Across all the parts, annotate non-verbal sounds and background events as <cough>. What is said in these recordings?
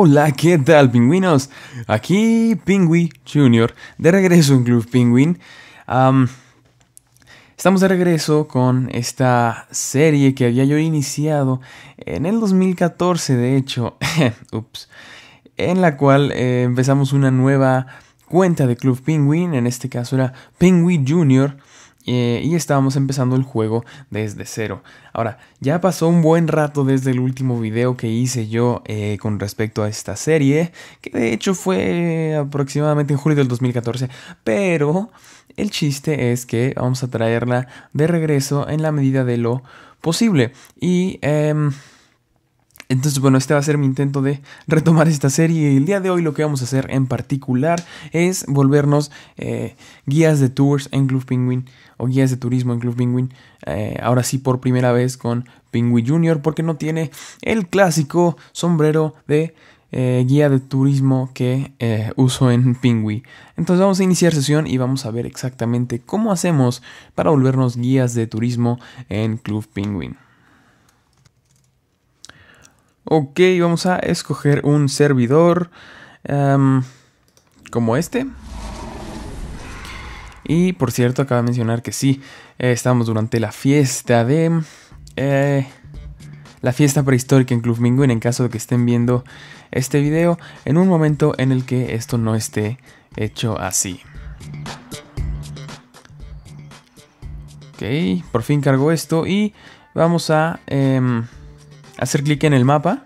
Hola, ¿qué tal, pingüinos? Aquí Pingüi Junior, de regreso en Club Penguin. estamos de regreso con esta serie que había yo iniciado en el 2014, de hecho, <laughs> en la cual eh, empezamos una nueva cuenta de Club Penguin, en este caso era Pingüi Junior. Eh, y estábamos empezando el juego desde cero. Ahora, ya pasó un buen rato desde el último video que hice yo eh, con respecto a esta serie, que de hecho fue aproximadamente en julio del 2014, pero el chiste es que vamos a traerla de regreso en la medida de lo posible. Y... Em, entonces, bueno, este va a ser mi intento de retomar esta serie. Y El día de hoy lo que vamos a hacer en particular es volvernos eh, guías de tours en Club Penguin o guías de turismo en Club Penguin. Eh, ahora sí, por primera vez con Penguin Junior, porque no tiene el clásico sombrero de eh, guía de turismo que uso en Pingui. Entonces vamos a iniciar sesión y vamos a ver exactamente cómo hacemos para volvernos guías de turismo en Club Penguin. Ok, vamos a escoger un servidor em, como este. Y por cierto, acaba de mencionar que sí, eh, estamos durante la fiesta de... Eh, la fiesta prehistórica en Club Mingwin en caso de que estén viendo este video en un momento en el que esto no esté hecho así. Ok, por fin cargo esto y vamos a... Em, hacer clic en el mapa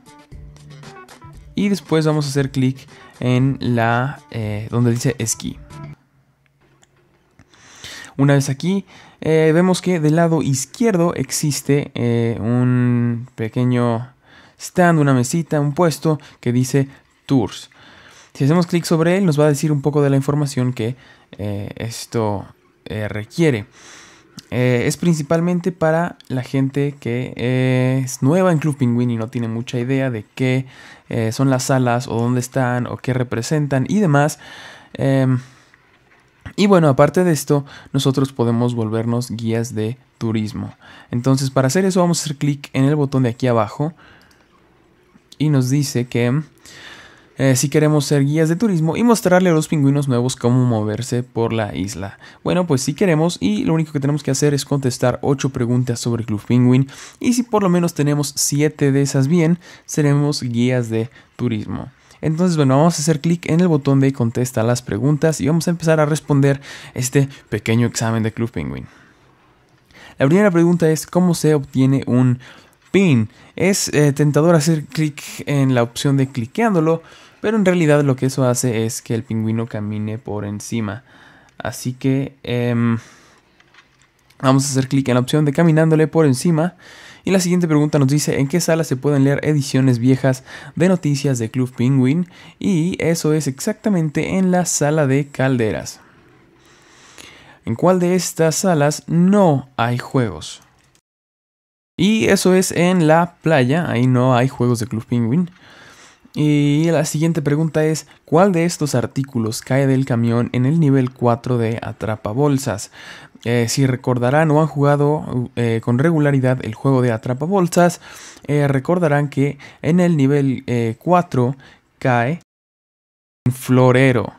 y después vamos a hacer clic en la eh, donde dice esquí. Una vez aquí, eh, vemos que del lado izquierdo existe eh, un pequeño stand, una mesita, un puesto que dice tours. Si hacemos clic sobre él, nos va a decir un poco de la información que esto requiere. Eh, es principalmente para la gente que eh, es nueva en Club Penguin y no tiene mucha idea de qué eh, son las salas o dónde están o qué representan y demás. Em, y bueno, aparte de esto, nosotros podemos volvernos guías de turismo. Entonces, para hacer eso, vamos a hacer clic en el botón de aquí abajo y nos dice que eh, si queremos ser guías de turismo y mostrarle a los pingüinos nuevos cómo moverse por la isla. Bueno, pues si queremos y lo único que tenemos que hacer es contestar 8 preguntas sobre Club Penguin y si por lo menos tenemos 7 de esas bien, seremos guías de turismo. Entonces, bueno, vamos a hacer clic en el botón de contesta las preguntas y vamos a empezar a responder este pequeño examen de Club Penguin. La primera pregunta es cómo se obtiene un pin. Es eh, tentador hacer clic en la opción de cliqueándolo, pero en realidad lo que eso hace es que el pingüino camine por encima. Así que em, vamos a hacer clic en la opción de caminándole por encima. Y la siguiente pregunta nos dice en qué sala se pueden leer ediciones viejas de noticias de Club Penguin y eso es exactamente en la sala de calderas. ¿En cuál de estas salas no hay juegos? Y eso es en la playa, ahí no hay juegos de Club Penguin. Y la siguiente pregunta es, ¿cuál de estos artículos cae del camión en el nivel 4 de Atrapabolsas? bolsas. Eh, si recordarán o han jugado eh, con regularidad el juego de Atrapabolsas, bolsas eh, recordarán que en el nivel 4 cae un florero.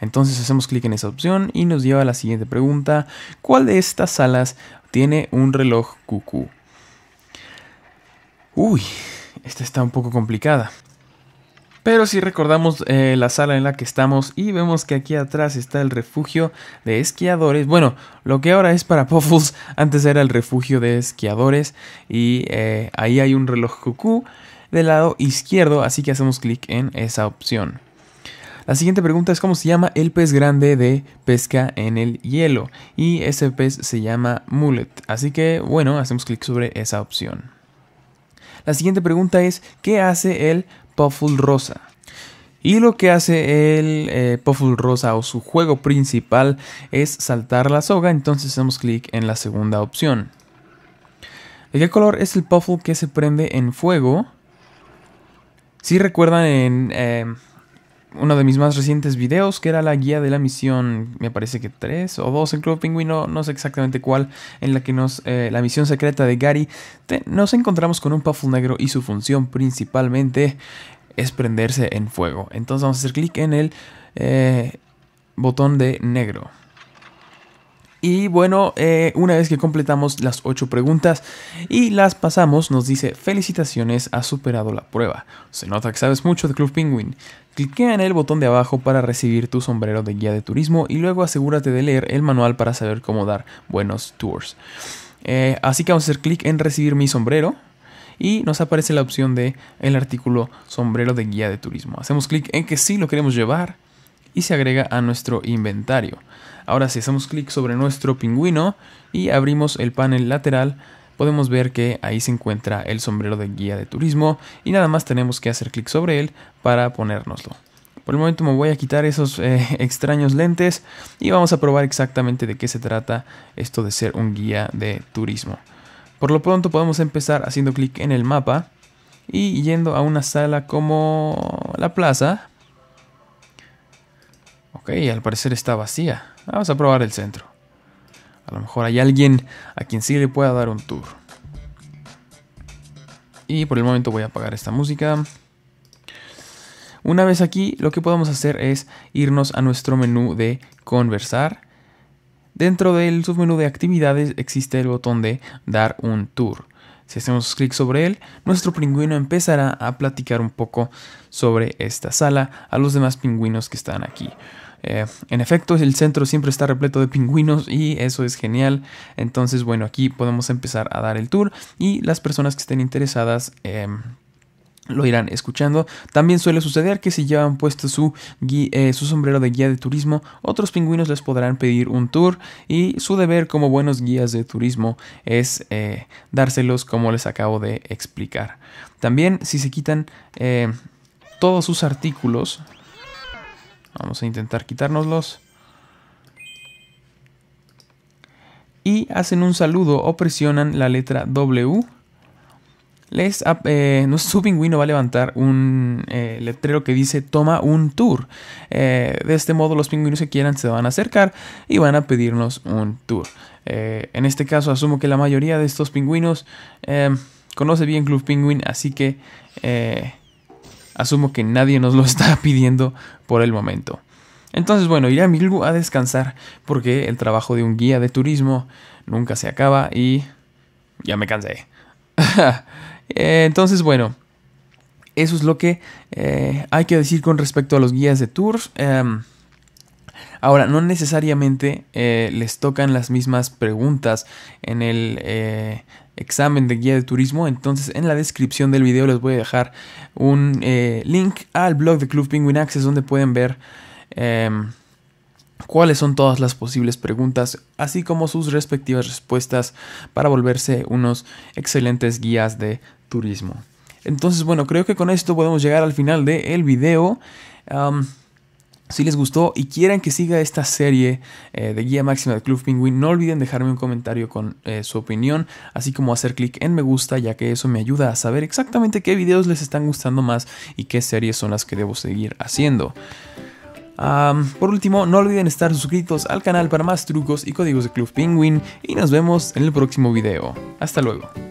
Entonces hacemos clic en esa opción y nos lleva a la siguiente pregunta, ¿cuál de estas salas tiene un reloj cucú? Uy, esta está un poco complicada. Pero si recordamos eh, la sala en la que estamos y vemos que aquí atrás está el refugio de esquiadores. Bueno, lo que ahora es para Puffles, <laughs> antes era el refugio de esquiadores. Y eh, ahí hay un reloj cucú del lado izquierdo, así que hacemos clic en esa opción. La siguiente pregunta es cómo se llama el pez grande de pesca en el hielo. Y ese pez se llama mullet. Así que bueno, hacemos clic sobre esa opción. La siguiente pregunta es, ¿qué hace el Puffle Rosa. Y lo que hace el eh, Puffle Rosa o su juego principal es saltar la soga, entonces hacemos clic en la segunda opción. ¿De qué color es el Puffle que se prende en fuego? Si recuerdan en... Em, uno de mis más recientes videos, que era la guía de la misión, me parece que 3 o 2 en Club Pingüino, no sé exactamente cuál, en la que nos, eh, la misión secreta de Gary, nos encontramos con un puffle negro y su función principalmente es prenderse en fuego. Entonces vamos a hacer clic en el eh, botón de negro. Y bueno, eh, una vez que completamos las 8 preguntas y las pasamos, nos dice felicitaciones, has superado la prueba. Se nota que sabes mucho de Club Penguin. Cliquea en el botón de abajo para recibir tu sombrero de guía de turismo y luego asegúrate de leer el manual para saber cómo dar buenos tours. Eh, así que vamos a hacer clic en recibir mi sombrero y nos aparece la opción de el artículo sombrero de guía de turismo. Hacemos clic en que sí lo queremos llevar y se agrega a nuestro inventario. Ahora si hacemos clic sobre nuestro pingüino y abrimos el panel lateral, podemos ver que ahí se encuentra el sombrero de guía de turismo y nada más tenemos que hacer clic sobre él para ponérnoslo. Por el momento me voy a quitar esos eh, <laughs> extraños lentes y vamos a probar exactamente de qué se trata esto de ser un guía de turismo. Por lo pronto podemos empezar haciendo clic en el mapa y yendo a una sala como la plaza Ok, al parecer está vacía. Vamos a probar el centro. A lo mejor hay alguien a quien sí le pueda dar un tour. Y por el momento voy a apagar esta música. Una vez aquí, lo que podemos hacer es irnos a nuestro menú de conversar. Dentro del submenú de actividades existe el botón de dar un tour. Si hacemos clic sobre él, nuestro pingüino empezará a platicar un poco sobre esta sala a los demás pingüinos que están aquí. Eh, en efecto, el centro siempre está repleto de pingüinos y eso es genial. Entonces, bueno, aquí podemos empezar a dar el tour y las personas que estén interesadas em, lo irán escuchando. También suele suceder que si llevan puesto eh, su, sombrero de guía de turismo, otros pingüinos les podrán pedir un tour y su deber como buenos guías de turismo es eh, dárselos como les acabo de explicar. También si se quitan eh, todos sus artículos, vamos a intentar quitárnoslos. Y hacen un saludo o presionan la letra W les, su pingüino eh, <laughs> va a levantar un eh, letrero que dice toma un tour. Eh, de este modo los pingüinos que quieran se van a acercar y van a pedirnos un tour. en este caso asumo que la mayoría de estos pingüinos conoce bien Club Penguin, así que asumo que nadie nos lo <laughs> está pidiendo por el momento. Entonces, bueno, iré a Milgu a descansar porque el trabajo de un guía de turismo nunca se acaba y ya me cansé. <laughs> Eh, entonces, bueno, eso es lo que eh, hay que decir con respecto a los guías de tours. Em, ahora, no necesariamente eh, les tocan las mismas preguntas en el examen de guía de turismo, entonces en la descripción del video les voy a dejar un link al blog de Club Penguin Access donde pueden ver em, cuáles son todas las posibles preguntas, así como sus respectivas respuestas para volverse unos excelentes guías de turismo. Entonces, bueno, creo que con esto podemos llegar al final del video. si les gustó y quieren que siga esta serie eh, de Guía Máxima del Club Penguin, no olviden dejarme un comentario con eh, su opinión, así como hacer clic en me gusta, ya que eso me ayuda a saber exactamente qué videos les están gustando más y qué series son las que debo seguir haciendo por último, no olviden estar suscritos al canal para más trucos y códigos de Club Penguin y nos vemos en el próximo video. Hasta luego.